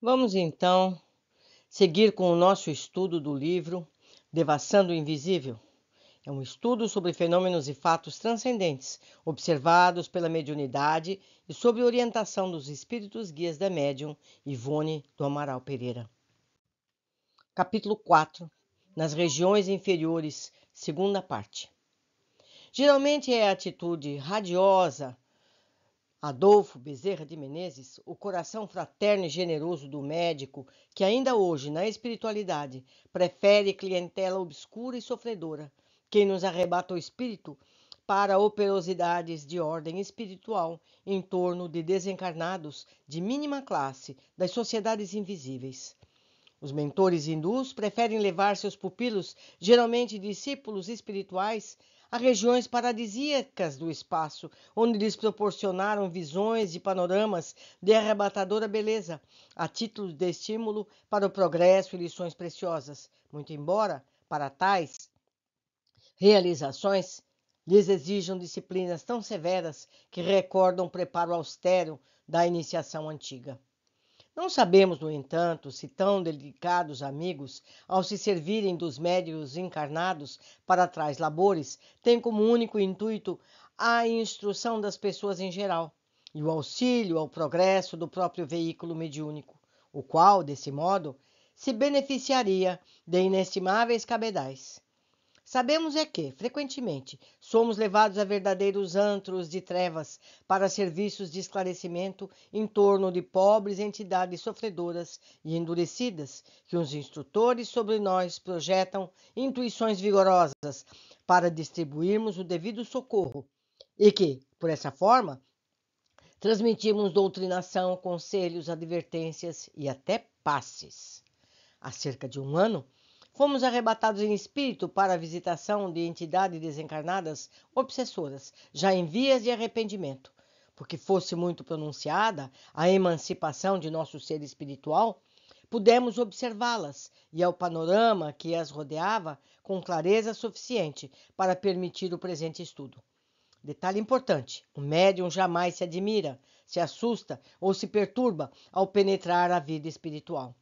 Vamos então seguir com o nosso estudo do livro Devassando o Invisível. É um estudo sobre fenômenos e fatos transcendentes observados pela mediunidade e sob orientação dos espíritos guias da médium Ivone do Amaral Pereira. Capítulo 4 Nas regiões inferiores, segunda parte. Geralmente é a atitude radiosa Adolfo Bezerra de Menezes, o coração fraterno e generoso do médico, que ainda hoje, na espiritualidade, prefere clientela obscura e sofredora, quem nos arrebata o espírito para operosidades de ordem espiritual em torno de desencarnados de mínima classe das sociedades invisíveis. Os mentores hindus preferem levar seus pupilos, geralmente discípulos espirituais, a regiões paradisíacas do espaço, onde lhes proporcionaram visões e panoramas de arrebatadora beleza, a título de estímulo para o progresso e lições preciosas, muito embora, para tais realizações, lhes exijam disciplinas tão severas que recordam o preparo austero da iniciação antiga. Não sabemos, no entanto, se tão delicados amigos, ao se servirem dos médios encarnados para trás labores, têm como único intuito a instrução das pessoas em geral e o auxílio ao progresso do próprio veículo mediúnico, o qual, desse modo, se beneficiaria de inestimáveis cabedais. Sabemos é que, frequentemente, somos levados a verdadeiros antros de trevas para serviços de esclarecimento em torno de pobres entidades sofredoras e endurecidas, que os instrutores sobre nós projetam intuições vigorosas para distribuirmos o devido socorro, e que, por essa forma, transmitimos doutrinação, conselhos, advertências e até passes. Há cerca de um ano, Fomos arrebatados em espírito para a visitação de entidades desencarnadas obsessoras, já em vias de arrependimento. Porque fosse muito pronunciada a emancipação de nosso ser espiritual, pudemos observá-las e ao panorama que as rodeava com clareza suficiente para permitir o presente estudo. Detalhe importante: o médium jamais se admira, se assusta ou se perturba ao penetrar a vida espiritual.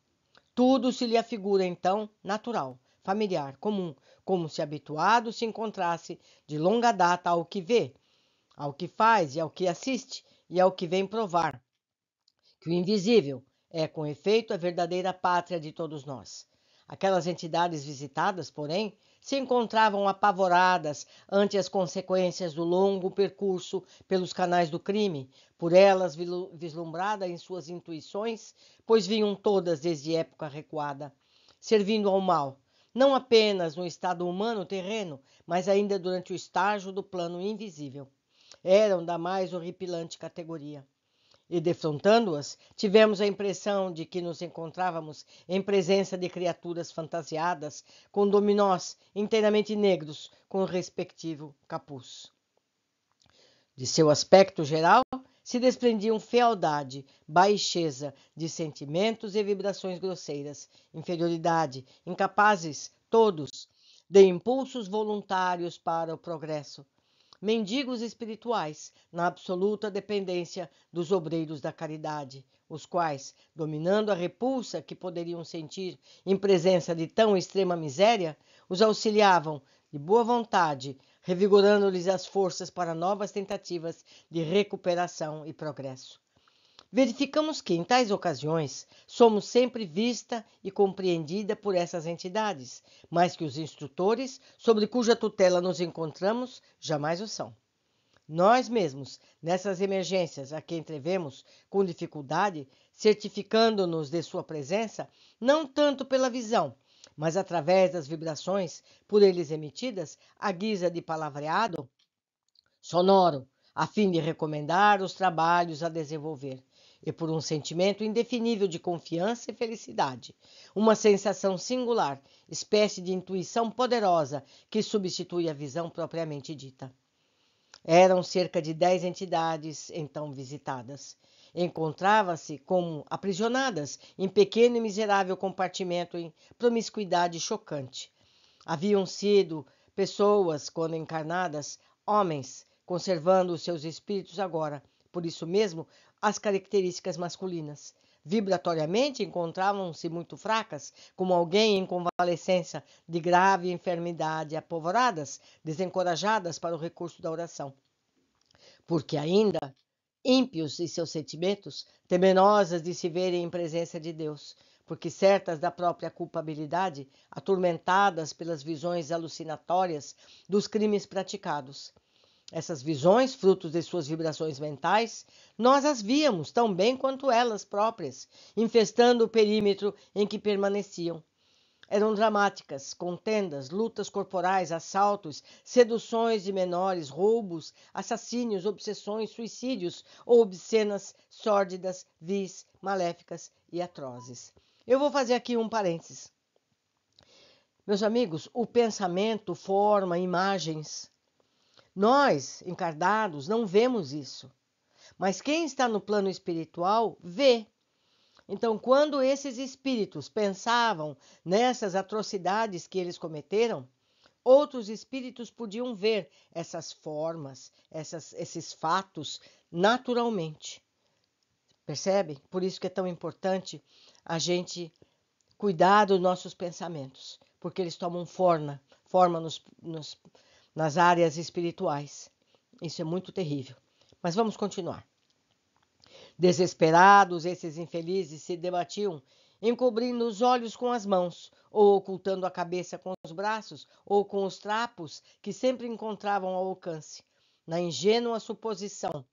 Tudo se lhe afigura então natural, familiar, comum, como se habituado se encontrasse de longa data ao que vê, ao que faz e ao que assiste e ao que vem provar. Que o invisível é, com efeito, a verdadeira pátria de todos nós. Aquelas entidades visitadas, porém, se encontravam apavoradas ante as consequências do longo percurso pelos canais do crime, por elas vislumbrada em suas intuições, pois vinham todas desde época recuada, servindo ao mal, não apenas no estado humano terreno, mas ainda durante o estágio do plano invisível. Eram da mais horripilante categoria e defrontando-as, tivemos a impressão de que nos encontrávamos em presença de criaturas fantasiadas com dominós inteiramente negros com o respectivo capuz. De seu aspecto geral, se desprendiam fealdade, baixeza de sentimentos e vibrações grosseiras, inferioridade, incapazes, todos, de impulsos voluntários para o progresso, mendigos espirituais, na absoluta dependência dos obreiros da caridade, os quais, dominando a repulsa que poderiam sentir em presença de tão extrema miséria, os auxiliavam de boa vontade, revigorando-lhes as forças para novas tentativas de recuperação e progresso. Verificamos que, em tais ocasiões, somos sempre vista e compreendida por essas entidades, mas que os instrutores, sobre cuja tutela nos encontramos, jamais o são. Nós mesmos, nessas emergências a que entrevemos com dificuldade, certificando-nos de sua presença, não tanto pela visão, mas através das vibrações por eles emitidas, à guisa de palavreado sonoro, a fim de recomendar os trabalhos a desenvolver e por um sentimento indefinível de confiança e felicidade, uma sensação singular, espécie de intuição poderosa que substitui a visão propriamente dita. Eram cerca de dez entidades então visitadas. Encontrava-se como aprisionadas em pequeno e miserável compartimento em promiscuidade chocante. Haviam sido pessoas, quando encarnadas, homens, conservando os seus espíritos agora. Por isso mesmo, as características masculinas. Vibratoriamente encontravam-se muito fracas, como alguém em convalescença de grave enfermidade, apavoradas, desencorajadas para o recurso da oração. Porque ainda ímpios em seus sentimentos, temerosas de se verem em presença de Deus, porque certas da própria culpabilidade, atormentadas pelas visões alucinatórias dos crimes praticados. Essas visões, frutos de suas vibrações mentais, nós as víamos tão bem quanto elas próprias, infestando o perímetro em que permaneciam. Eram dramáticas, contendas, lutas corporais, assaltos, seduções de menores, roubos, assassínios, obsessões, suicídios ou obscenas, sórdidas, vis, maléficas e atrozes. Eu vou fazer aqui um parênteses. Meus amigos, o pensamento forma imagens nós, encarnados, não vemos isso. Mas quem está no plano espiritual vê. Então, quando esses espíritos pensavam nessas atrocidades que eles cometeram, outros espíritos podiam ver essas formas, essas, esses fatos naturalmente. Percebe? Por isso que é tão importante a gente cuidar dos nossos pensamentos, porque eles tomam forma, forma nos, nos, nas áreas espirituais. Isso é muito terrível. Mas vamos continuar. Desesperados, esses infelizes se debatiam, encobrindo os olhos com as mãos, ou ocultando a cabeça com os braços, ou com os trapos que sempre encontravam ao alcance, na ingênua suposição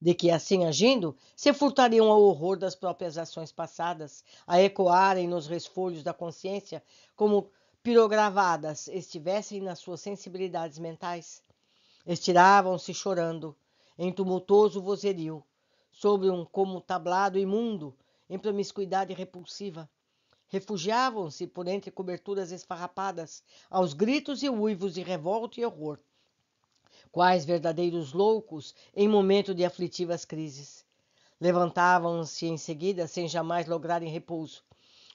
de que, assim agindo, se furtariam ao horror das próprias ações passadas, a ecoarem nos resfolhos da consciência como pirogravadas estivessem nas suas sensibilidades mentais, estiravam-se chorando, em tumultuoso vozerio, sobre um como tablado imundo, em promiscuidade repulsiva. Refugiavam-se por entre coberturas esfarrapadas, aos gritos e uivos de revolta e horror, quais verdadeiros loucos em momento de aflitivas crises. Levantavam-se em seguida, sem jamais lograrem repouso,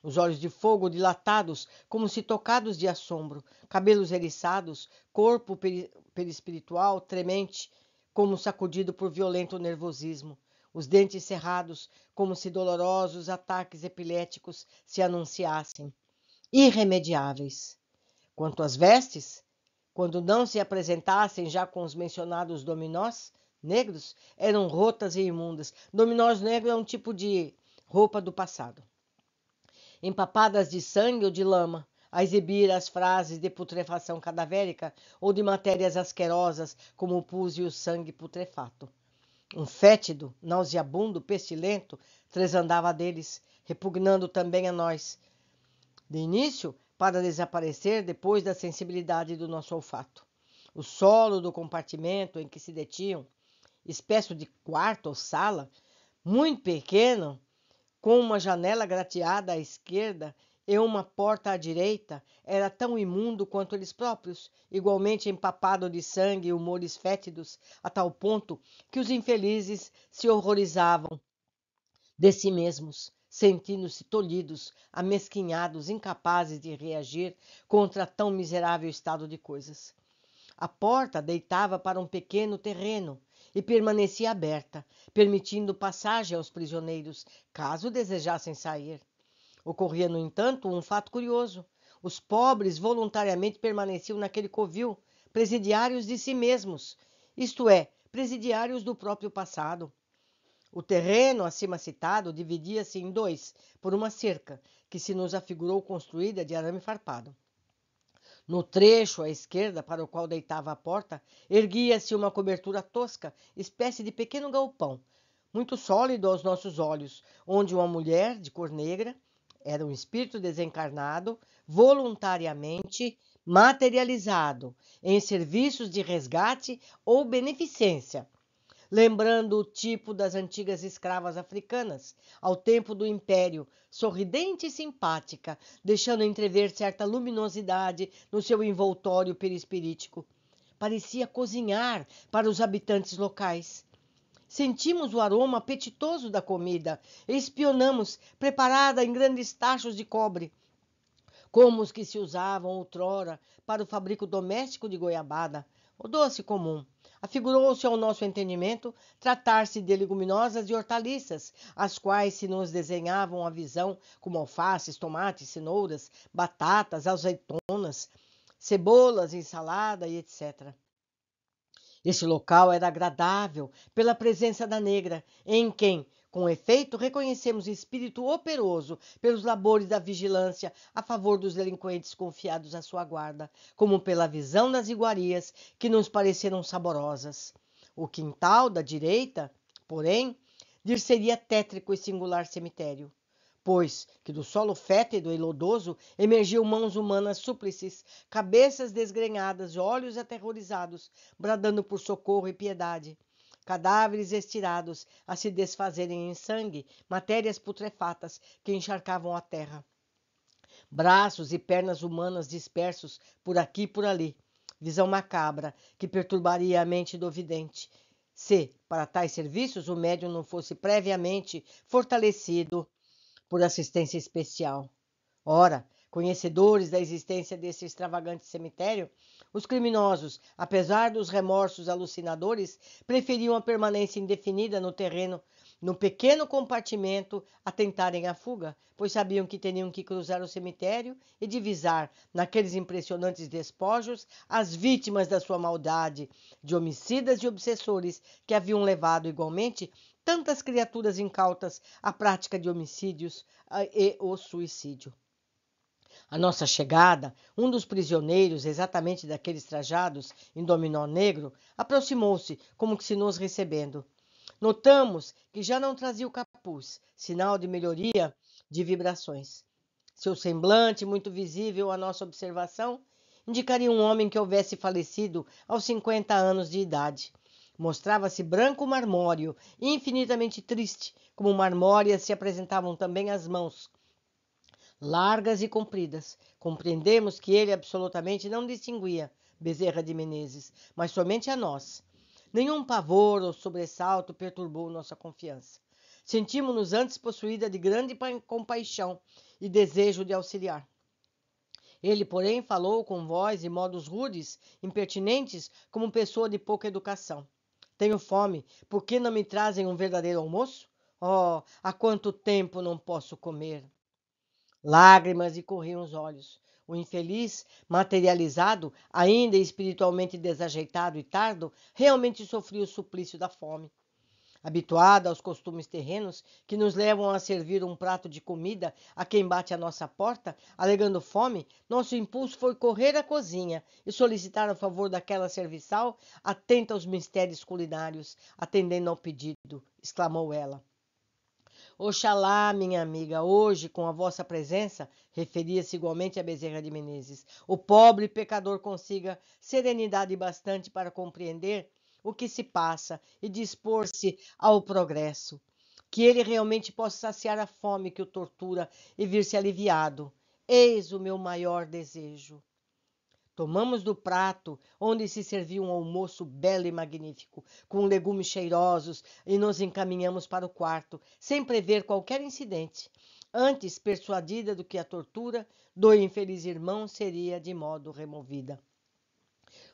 os olhos de fogo dilatados, como se tocados de assombro, cabelos eriçados, corpo peri perispiritual tremente, como sacudido por violento nervosismo, os dentes cerrados, como se dolorosos ataques epiléticos se anunciassem, irremediáveis. Quanto às vestes, quando não se apresentassem já com os mencionados dominós negros, eram rotas e imundas. Dominós negro é um tipo de roupa do passado empapadas de sangue ou de lama, a exibir as frases de putrefação cadavérica ou de matérias asquerosas como o pus e o sangue putrefato. Um fétido, nauseabundo, pestilento, tresandava deles, repugnando também a nós. De início, para desaparecer depois da sensibilidade do nosso olfato. O solo do compartimento em que se detinham, espécie de quarto ou sala, muito pequeno, com uma janela grateada à esquerda e uma porta à direita, era tão imundo quanto eles próprios, igualmente empapado de sangue e humores fétidos, a tal ponto que os infelizes se horrorizavam de si mesmos, sentindo-se tolhidos, amesquinhados, incapazes de reagir contra tão miserável estado de coisas. A porta deitava para um pequeno terreno, e permanecia aberta, permitindo passagem aos prisioneiros, caso desejassem sair. Ocorria, no entanto, um fato curioso. Os pobres voluntariamente permaneciam naquele covil, presidiários de si mesmos, isto é, presidiários do próprio passado. O terreno acima citado dividia-se em dois por uma cerca, que se nos afigurou construída de arame farpado. No trecho à esquerda, para o qual deitava a porta, erguia-se uma cobertura tosca, espécie de pequeno galpão, muito sólido aos nossos olhos, onde uma mulher de cor negra, era um espírito desencarnado, voluntariamente materializado em serviços de resgate ou beneficência, lembrando o tipo das antigas escravas africanas, ao tempo do império, sorridente e simpática, deixando entrever certa luminosidade no seu envoltório perispirítico. Parecia cozinhar para os habitantes locais. Sentimos o aroma apetitoso da comida, espionamos, preparada em grandes tachos de cobre como os que se usavam outrora para o fabrico doméstico de goiabada, o doce comum afigurou-se ao nosso entendimento tratar-se de leguminosas e hortaliças, as quais se nos desenhavam à visão como alfaces, tomates, cenouras, batatas, azeitonas, cebolas, ensalada e etc. Este local era agradável pela presença da negra, em quem com efeito, reconhecemos espírito operoso pelos labores da vigilância a favor dos delinquentes confiados à sua guarda, como pela visão das iguarias que nos pareceram saborosas. O quintal da direita, porém, dir-se-ia tétrico e singular cemitério pois que do solo fétido e lodoso emergiam mãos humanas súplices, cabeças desgrenhadas, olhos aterrorizados, bradando por socorro e piedade cadáveres estirados a se desfazerem em sangue, matérias putrefatas que encharcavam a terra. Braços e pernas humanas dispersos por aqui e por ali. Visão macabra que perturbaria a mente do vidente, se, para tais serviços, o médium não fosse previamente fortalecido por assistência especial. Ora, Conhecedores da existência desse extravagante cemitério, os criminosos, apesar dos remorsos alucinadores, preferiam a permanência indefinida no terreno, no pequeno compartimento, a tentarem a fuga, pois sabiam que teriam que cruzar o cemitério e divisar, naqueles impressionantes despojos, as vítimas da sua maldade, de homicidas e obsessores que haviam levado igualmente tantas criaturas incautas à prática de homicídios ah, e o suicídio. À nossa chegada, um dos prisioneiros, exatamente daqueles trajados em dominó negro, aproximou-se, como que se nos recebendo. Notamos que já não trazia o capuz, sinal de melhoria de vibrações. Seu semblante, muito visível à nossa observação, indicaria um homem que houvesse falecido aos 50 anos de idade. Mostrava-se branco marmóreo, infinitamente triste, como marmóreas se apresentavam também as mãos, largas e compridas. Compreendemos que ele absolutamente não distinguia Bezerra de Menezes, mas somente a nós. Nenhum pavor ou sobressalto perturbou nossa confiança. Sentimos-nos antes possuída de grande compaixão e desejo de auxiliar. Ele, porém, falou com voz e modos rudes, impertinentes, como pessoa de pouca educação. Tenho fome, por que não me trazem um verdadeiro almoço? Oh, há quanto tempo não posso comer! Lágrimas e corriam os olhos. O infeliz, materializado, ainda espiritualmente desajeitado e tardo, realmente sofria o suplício da fome. Habituado aos costumes terrenos que nos levam a servir um prato de comida a quem bate à nossa porta, alegando fome, nosso impulso foi correr à cozinha e solicitar o favor daquela serviçal atenta aos mistérios culinários, atendendo ao pedido, exclamou ela. Oxalá, minha amiga, hoje, com a vossa presença, referia-se igualmente a Bezerra de Menezes, o pobre pecador consiga serenidade bastante para compreender o que se passa e dispor-se ao progresso. Que ele realmente possa saciar a fome que o tortura e vir-se aliviado. Eis o meu maior desejo. Tomamos do prato, onde se serviu um almoço belo e magnífico, com legumes cheirosos, e nos encaminhamos para o quarto, sem prever qualquer incidente. Antes, persuadida do que a tortura do infeliz irmão seria de modo removida.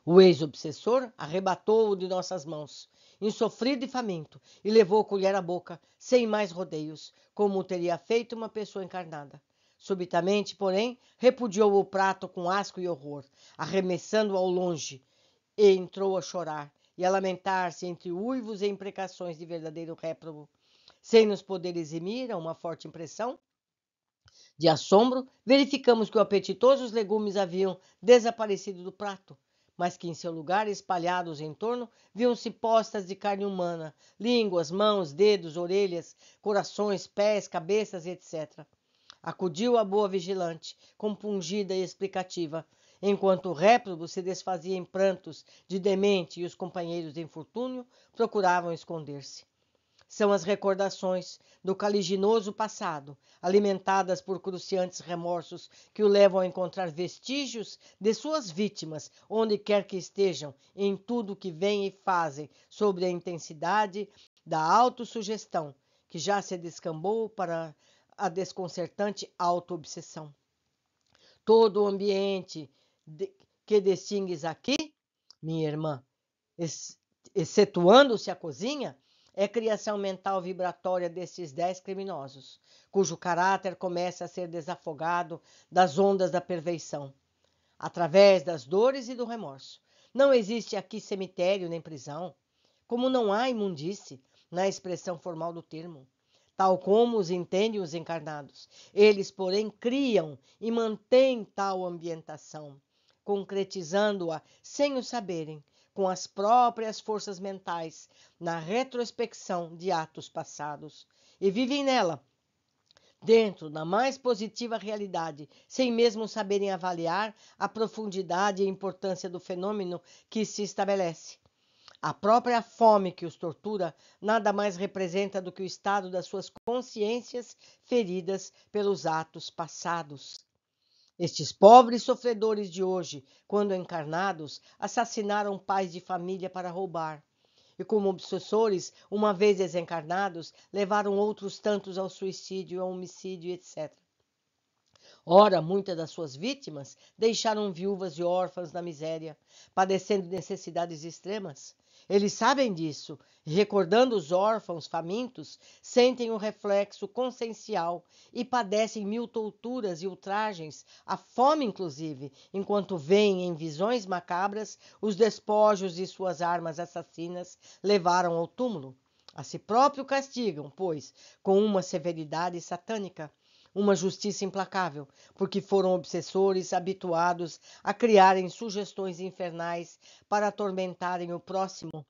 O ex-obsessor arrebatou-o de nossas mãos, insofrido e faminto, e levou a colher à boca, sem mais rodeios, como teria feito uma pessoa encarnada. Subitamente, porém, repudiou o prato com asco e horror, arremessando-o ao longe, e entrou a chorar e a lamentar-se entre uivos e imprecações de verdadeiro réprobo, sem nos poder eximir a uma forte impressão de assombro, verificamos que o apetitosos legumes haviam desaparecido do prato, mas que em seu lugar, espalhados em torno, viam-se postas de carne humana, línguas, mãos, dedos, orelhas, corações, pés, cabeças, etc. Acudiu a boa vigilante, compungida e explicativa, enquanto o réprobo se desfazia em prantos de demente e os companheiros de infortúnio procuravam esconder-se. São as recordações do caliginoso passado, alimentadas por cruciantes remorsos que o levam a encontrar vestígios de suas vítimas, onde quer que estejam, em tudo que vêm e fazem, sobre a intensidade da autossugestão que já se descambou para a desconcertante autoobsessão. Todo o ambiente de, que distingues aqui, minha irmã, excetuando-se a cozinha, é criação mental vibratória desses dez criminosos, cujo caráter começa a ser desafogado das ondas da perfeição, através das dores e do remorso. Não existe aqui cemitério nem prisão, como não há imundice na expressão formal do termo tal como os entendem os encarnados. Eles, porém, criam e mantêm tal ambientação, concretizando-a sem o saberem, com as próprias forças mentais, na retrospecção de atos passados, e vivem nela. Dentro da mais positiva realidade, sem mesmo saberem avaliar a profundidade e importância do fenômeno que se estabelece a própria fome que os tortura nada mais representa do que o estado das suas consciências feridas pelos atos passados. Estes pobres sofredores de hoje, quando encarnados, assassinaram pais de família para roubar. E como obsessores, uma vez desencarnados, levaram outros tantos ao suicídio, ao homicídio, etc. Ora, muitas das suas vítimas deixaram viúvas e órfãs na miséria, padecendo necessidades extremas. Eles sabem disso, e recordando os órfãos famintos, sentem o um reflexo consciencial e padecem mil torturas e ultragens, a fome inclusive, enquanto veem em visões macabras os despojos de suas armas assassinas levaram ao túmulo. A si próprio castigam, pois, com uma severidade satânica uma justiça implacável, porque foram obsessores habituados a criarem sugestões infernais para atormentarem o próximo.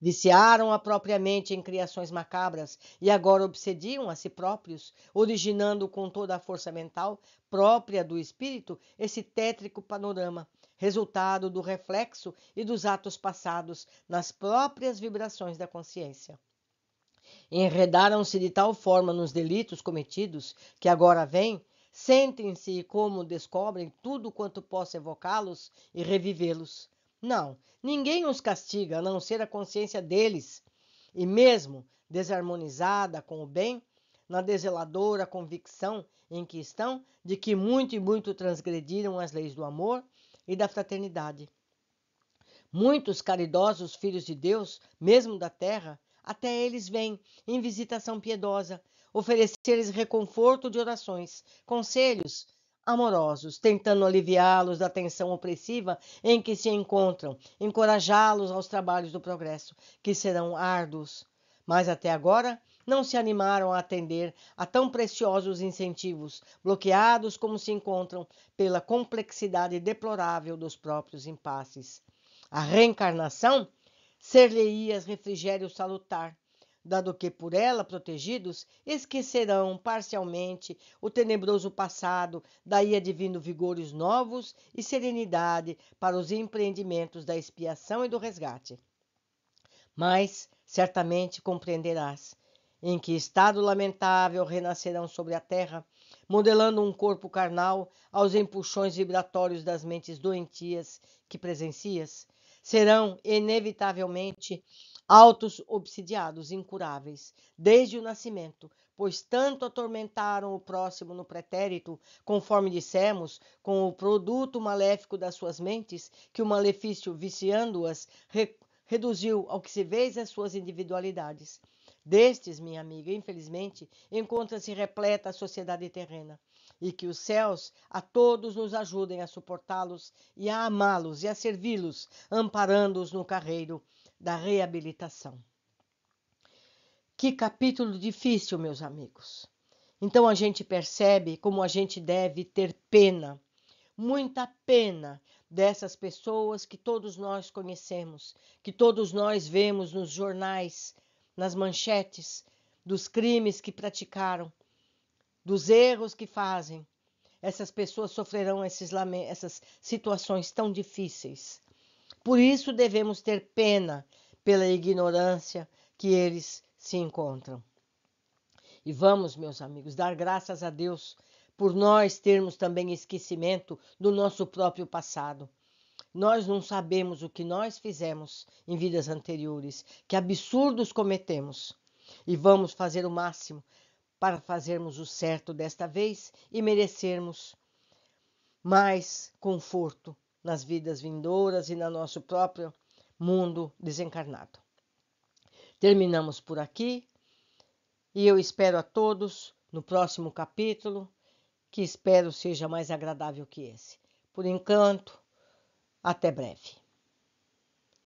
Viciaram a própria mente em criações macabras e agora obsediam a si próprios, originando com toda a força mental própria do espírito esse tétrico panorama, resultado do reflexo e dos atos passados nas próprias vibrações da consciência. Enredaram-se de tal forma nos delitos cometidos que agora vêm, sentem-se como descobrem tudo quanto possa evocá-los e revivê-los. Não, ninguém os castiga a não ser a consciência deles. E mesmo desarmonizada com o bem, na deseladora convicção em que estão de que muito e muito transgrediram as leis do amor e da fraternidade. Muitos caridosos filhos de Deus, mesmo da terra, até eles vêm em visitação piedosa, oferecer-lhes reconforto de orações, conselhos amorosos, tentando aliviá-los da tensão opressiva em que se encontram, encorajá-los aos trabalhos do progresso, que serão árduos. Mas até agora não se animaram a atender a tão preciosos incentivos, bloqueados como se encontram pela complexidade deplorável dos próprios impasses. A reencarnação ser-lhe-ias refrigério salutar, dado que por ela protegidos esquecerão parcialmente o tenebroso passado, daí advindo vigores novos e serenidade para os empreendimentos da expiação e do resgate. Mas certamente compreenderás em que estado lamentável renascerão sobre a terra, modelando um corpo carnal aos empuxões vibratórios das mentes doentias que presencias, serão inevitavelmente autos obsidiados, incuráveis, desde o nascimento, pois tanto atormentaram o próximo no pretérito, conforme dissemos, com o produto maléfico das suas mentes, que o malefício, viciando-as, re reduziu ao que se vê as suas individualidades. Destes, minha amiga, infelizmente, encontra-se repleta a sociedade terrena e que os céus a todos nos ajudem a suportá-los e a amá-los e a servi-los, amparando-os no carreiro da reabilitação. Que capítulo difícil, meus amigos. Então a gente percebe como a gente deve ter pena, muita pena dessas pessoas que todos nós conhecemos, que todos nós vemos nos jornais, nas manchetes, dos crimes que praticaram, dos erros que fazem, essas pessoas sofrerão esses, essas situações tão difíceis. Por isso devemos ter pena pela ignorância que eles se encontram. E vamos, meus amigos, dar graças a Deus por nós termos também esquecimento do nosso próprio passado. Nós não sabemos o que nós fizemos em vidas anteriores, que absurdos cometemos. E vamos fazer o máximo para fazermos o certo desta vez e merecermos mais conforto nas vidas vindouras e no nosso próprio mundo desencarnado. Terminamos por aqui e eu espero a todos no próximo capítulo, que espero seja mais agradável que esse. Por enquanto, até breve.